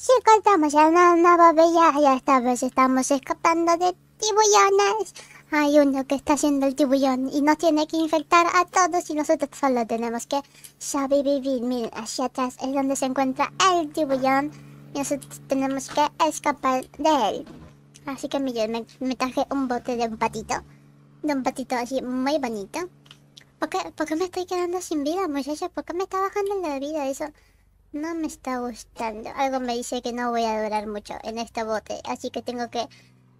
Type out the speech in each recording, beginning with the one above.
Si encontramos ya una, nueva y ya esta vez estamos escapando de tibullones Hay uno que está haciendo el tibullón y nos tiene que infectar a todos y nosotros solo tenemos que sobrevivir. hacia atrás es donde se encuentra el tibullón y nosotros tenemos que escapar de él. Así que me, traje un bote de un patito. De un patito así muy bonito. ¿Por qué, ¿Por qué, me estoy quedando sin vida, muchachos? ¿Por qué me está bajando la vida eso? No me está gustando. Algo me dice que no voy a durar mucho en este bote. Así que tengo que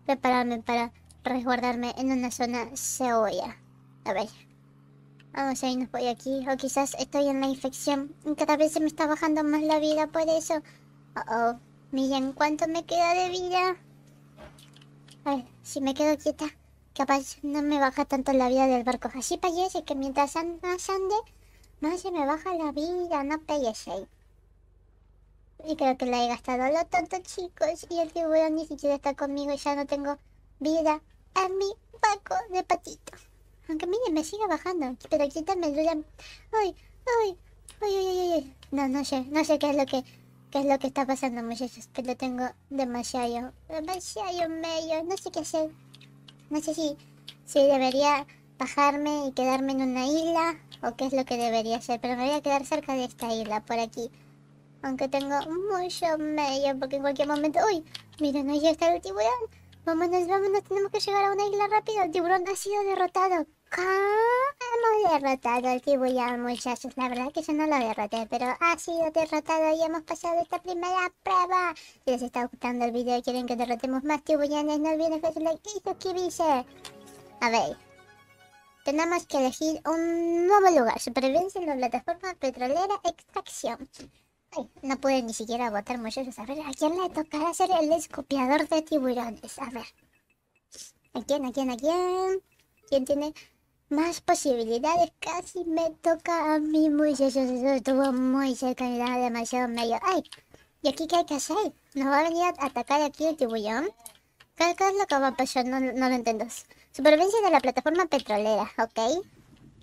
prepararme para resguardarme en una zona cebolla. A ver. Vamos a irnos por aquí. O quizás estoy en la infección. Cada vez se me está bajando más la vida por eso. Oh, oh. Miren, ¿cuánto me queda de vida? A ver, si me quedo quieta. Capaz no me baja tanto la vida del barco. Así parece que mientras más ande, más se me baja la vida. No pegues ahí. Y creo que la he gastado lo tanto chicos. Y el tiburón ni siquiera está conmigo. Y Ya no tengo vida a mi Paco de patito. Aunque miren, me sigue bajando. Pero quítame el Ay, ay, ay, ay, ay. No, no sé. No sé qué es lo que qué es lo que está pasando, muchachos. Pero tengo demasiado, demasiado medio. No sé qué hacer. No sé si, si debería bajarme y quedarme en una isla o qué es lo que debería hacer. Pero me voy a quedar cerca de esta isla, por aquí. Aunque tengo mucho medio, porque en cualquier momento... ¡Uy! Miren, ahí está el tiburón. Vámonos, vámonos, tenemos que llegar a una isla rápido. El tiburón ha sido derrotado. Hemos derrotado al tiburón, muchachos. La verdad es que yo no lo derroté, pero ha sido derrotado y hemos pasado esta primera prueba. Si les está gustando el video y quieren que derrotemos más tiburones, no olviden su like y suscribirse. A ver. Tenemos que elegir un nuevo lugar. Supervivencia en la plataforma petrolera extracción. Ay, no pude ni siquiera votar muchachos. A ver, ¿a quién le tocará ser el escopiador de tiburones? A ver. ¿A quién, a quién, a quién? ¿Quién tiene más posibilidades? Casi me toca a mí, muchachos. Eso estuvo muy cerca y era demasiado medio. ¡Ay! ¿Y aquí qué hay que hacer? ¿Nos va a venir a atacar aquí el tiburón? ¿Qué, es lo que va a pasar? No, no lo entiendo. Supervivencia de la plataforma petrolera, ¿ok?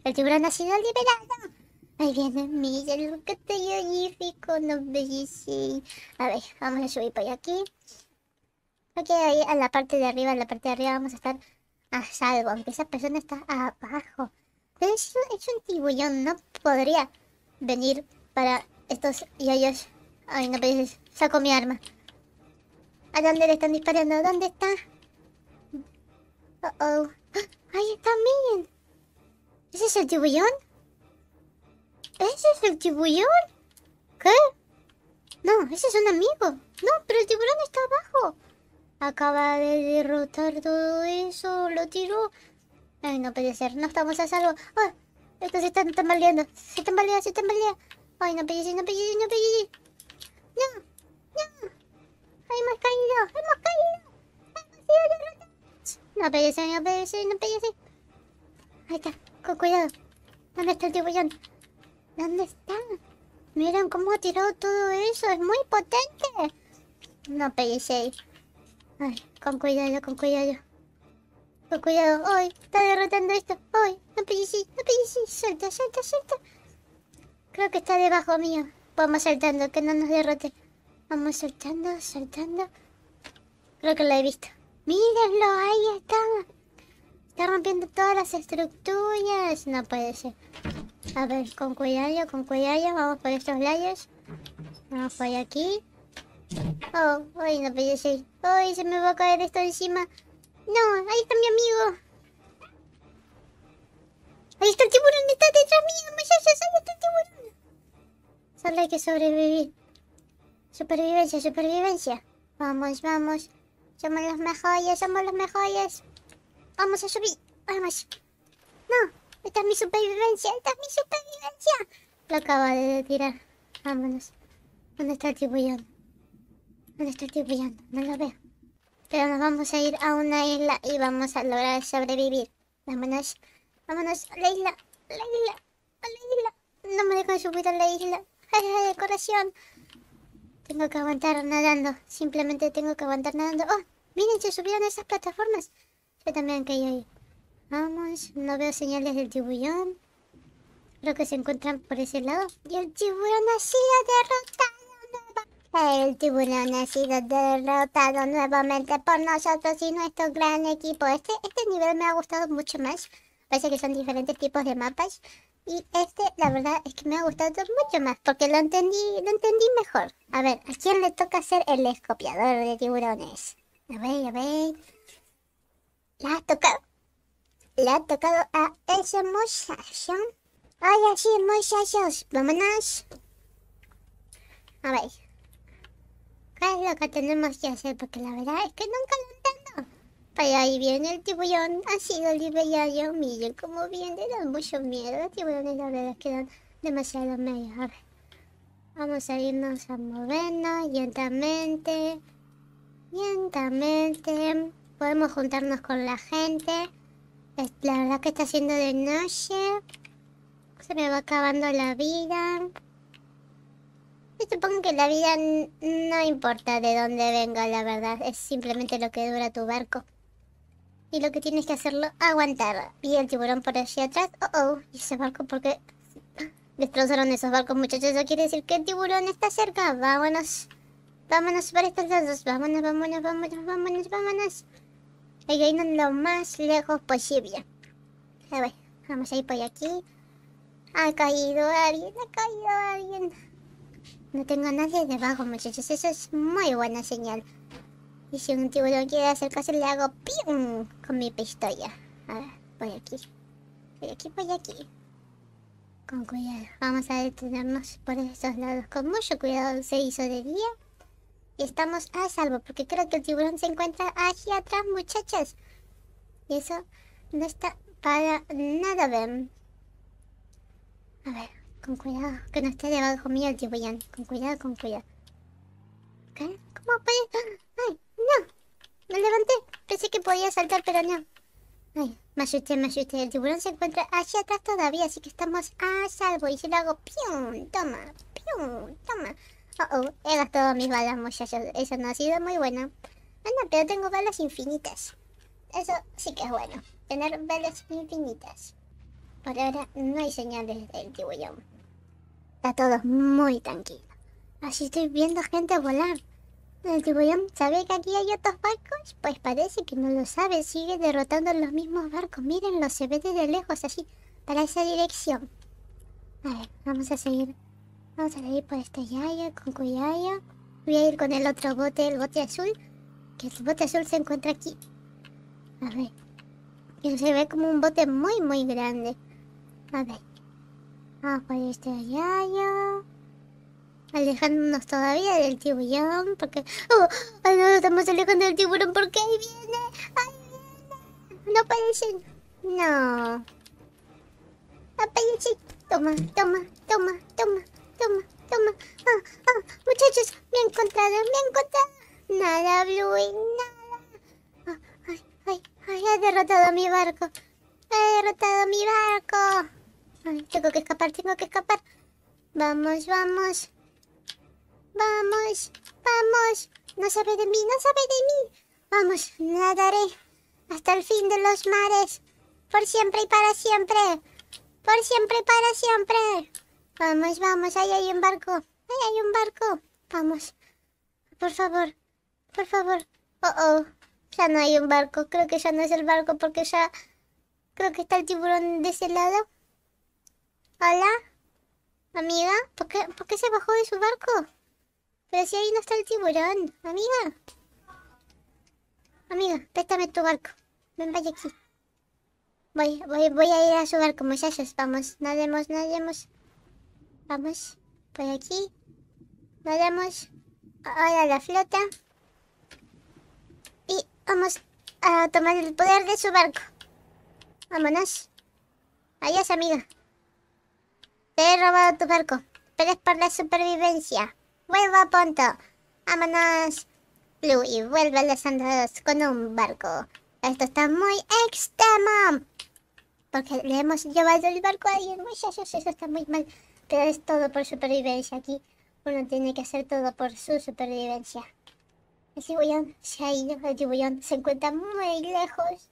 El tiburón ha sido liberado viene mira lo que te llorifico, no bellísimo. A ver, vamos a subir por aquí. Ok, ahí a la parte de arriba, a la parte de arriba vamos a estar a salvo, aunque esa persona está abajo. Pero es, un tibullón, no podría venir para estos yoyos. Ay, no dices, saco mi arma. ¿A dónde le están disparando? ¿Dónde está? Uh oh. ¡Ahí está Miguel. ¿Ese es el tibullón? es el tiburón? ¿Qué? No, ese es un amigo. No, pero el tiburón está abajo. Acaba de derrotar todo eso. Lo tiró. Ay, no puede ser. No estamos a salvo. Ay, ah, estos se están tambaleando. Se tambalea, se tambalea. Ay, no puede ser, no puede ser, no puede ser. No, no. Hemos caído, hemos caído. hay más No puede ser, no puede ser, no puede ser. Ahí está, con cuidado. ¿Dónde está el tiburón? ¿Dónde están? Miren cómo ha tirado todo eso. Es muy potente. No peguéis ahí. Ay, con cuidado, con cuidado. Con cuidado. hoy está derrotando esto. Ay, no ahí, no ahí Suelta, suelta, suelta. Creo que está debajo mío. Vamos saltando, que no nos derrote. Vamos saltando, saltando. Creo que lo he visto. Mírenlo, ahí está. Está rompiendo todas las estructuras. No puede ser. A ver, con cuidado, con cuidado. Vamos por estos layers. Vamos por aquí. Oh, ay, no pensé. Ay, se me va a caer esto encima. No, ahí está mi amigo. Ahí está el tiburón, está detrás mío. Muchachos, ahí está el tiburón. Solo hay que sobrevivir. Supervivencia, supervivencia. Vamos, vamos. Somos los mejores, somos los mejores. Vamos a subir. Vamos. No, esta es mi supervivencia, esta es mi supervivencia. Lo acaba de tirar. Vámonos. ¿Dónde está el tiburón? ¿Dónde está el tiburón? No lo veo. Pero nos vamos a ir a una isla y vamos a lograr sobrevivir. Vámonos. Vámonos a la isla. A la isla. A la isla. No me dejan subir a la isla. la decoración. Tengo que aguantar nadando. Simplemente tengo que aguantar nadando. ¡Oh! Miren, se subieron esas plataformas. Yo también caí ahí. Vamos, no veo señales del tiburón Creo que se encuentran por ese lado. Y el tiburón ha sido derrotado. El tiburón ha sido derrotado nuevamente por nosotros y nuestro gran equipo. Este, este nivel me ha gustado mucho más. Parece que son diferentes tipos de mapas. Y este, la verdad, es que me ha gustado mucho más. Porque lo entendí, lo entendí mejor. A ver, ¿a quién le toca ser el escopiador de tiburones? A ver, a ver. La ha tocado le ha tocado a ese muchacho. ay así muchachos, vámonos. A ver. ¿Qué es lo que tenemos que hacer? Porque la verdad es que nunca lo entiendo. Pero ahí viene el tiburón, así sido liberado Miren cómo viene, Da mucho miedo. Los tiburones, la verdad, quedan demasiado miedo. A ver. Vamos a irnos a movernos lentamente. Lentamente. Podemos juntarnos con la gente. La verdad que está haciendo de noche. Se me va acabando la vida. Yo supongo que la vida no importa de dónde venga, la verdad. Es simplemente lo que dura tu barco. Y lo que tienes que hacerlo, aguantar. Y el tiburón por allí atrás. Oh, oh. Y ese barco, porque destrozaron esos barcos, muchachos? Eso quiere decir que el tiburón está cerca. Vámonos. Vámonos para estos dos vámonos, vámonos, vámonos, vámonos, vámonos que lo más lejos posible. A ver, vamos a ir por aquí. Ha caído alguien, ha caído alguien. No tengo nadie debajo, muchachos. Eso es muy buena señal. Y si un tiburón quiere acercarse, le hago ¡pim! con mi pistola. A ver, por aquí. Por aquí, por aquí. Con cuidado. Vamos a detenernos por estos lados. Con mucho cuidado. Se hizo de día y estamos a salvo, porque creo que el tiburón se encuentra hacia atrás, muchachas. Y eso no está para nada bien. A ver, con cuidado, que no esté debajo mío el tiburón. Con cuidado, con cuidado. ¿Qué? ¿Cómo puede? ¡Ay, no! Me levanté. Pensé que podía saltar, pero no. Ay, me asusté, me asusté. El tiburón se encuentra hacia atrás todavía, así que estamos a salvo. Y si lo hago, ¡pium! Toma, ¡pium! Toma. Oh, oh, he gastado mis balas, muchachos. Eso no ha sido muy bueno. Bueno, pero tengo balas infinitas. Eso sí que es bueno. Tener balas infinitas. Por ahora no hay señales del tibullón. Está todo muy tranquilo. Así estoy viendo gente volar. El tibullón sabe que aquí hay otros barcos. Pues parece que no lo sabe. Sigue derrotando los mismos barcos. Mírenlo, se ve desde lejos, así, para esa dirección. A ver, vamos a seguir Vamos a ir por este Yaya con cuyaya Voy a ir con el otro bote, el bote azul. Que el bote azul se encuentra aquí. A ver. Que se ve como un bote muy, muy grande. A ver. Vamos por este yaya. Alejándonos todavía del tiburón. Porque... ¡Oh! no, estamos alejando del tiburón porque ahí viene. Ahí viene. No parece, No. Aparecen. Toma, toma, toma, toma toma, toma. Ah, ah, muchachos, me he encontrado, me he encontrado. Nada, Bluey, nada. Ah, ay, ay, ay, ha derrotado a mi barco. He derrotado mi barco. tengo que escapar, tengo que escapar. Vamos, vamos. Vamos, vamos. No sabe de mí, no sabe de mí. Vamos, nadaré hasta el fin de los mares. Por siempre y para siempre. Por siempre y para siempre. Vamos, vamos, ahí hay un barco. Ahí hay un barco. Vamos. Por favor. Por favor. Oh, oh. Ya no hay un barco. Creo que ya no es el barco porque ya... Creo que está el tiburón de ese lado. Hola. Amiga. ¿Por qué, se bajó de su barco? Pero si ahí no está el tiburón. Amiga. Amiga, préstame tu barco. Ven, vaya aquí. Voy, voy, voy a ir a su barco, muchachos. Vamos, nademos, nademos. Vamos por aquí. Vayamos ahora la flota. Y vamos a tomar el poder de su barco. Vámonos. Adiós, amiga. Te he robado tu barco. Pero es por la supervivencia. Vuelvo a punto. Vámonos. Blue y vuelve a las andados con un barco. Esto está muy extremo. Porque le hemos llevado el barco a alguien, muchachos. Eso está muy mal. Pero es todo por supervivencia aquí. Uno tiene que hacer todo por su supervivencia. El tiburón se ha ido. El tiburón se encuentra muy lejos.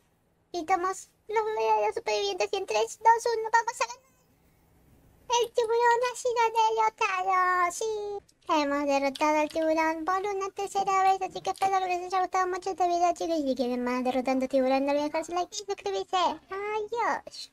Y tomamos los de supervivientes y en 3, 2, 1, vamos a ganar. El tiburón ha sido derrotado, sí. Hemos derrotado al tiburón por una tercera vez, así que espero que les haya gustado mucho este video, chicos. Y si quieren más derrotando tiburón, no olviden like y suscribirse. Adiós.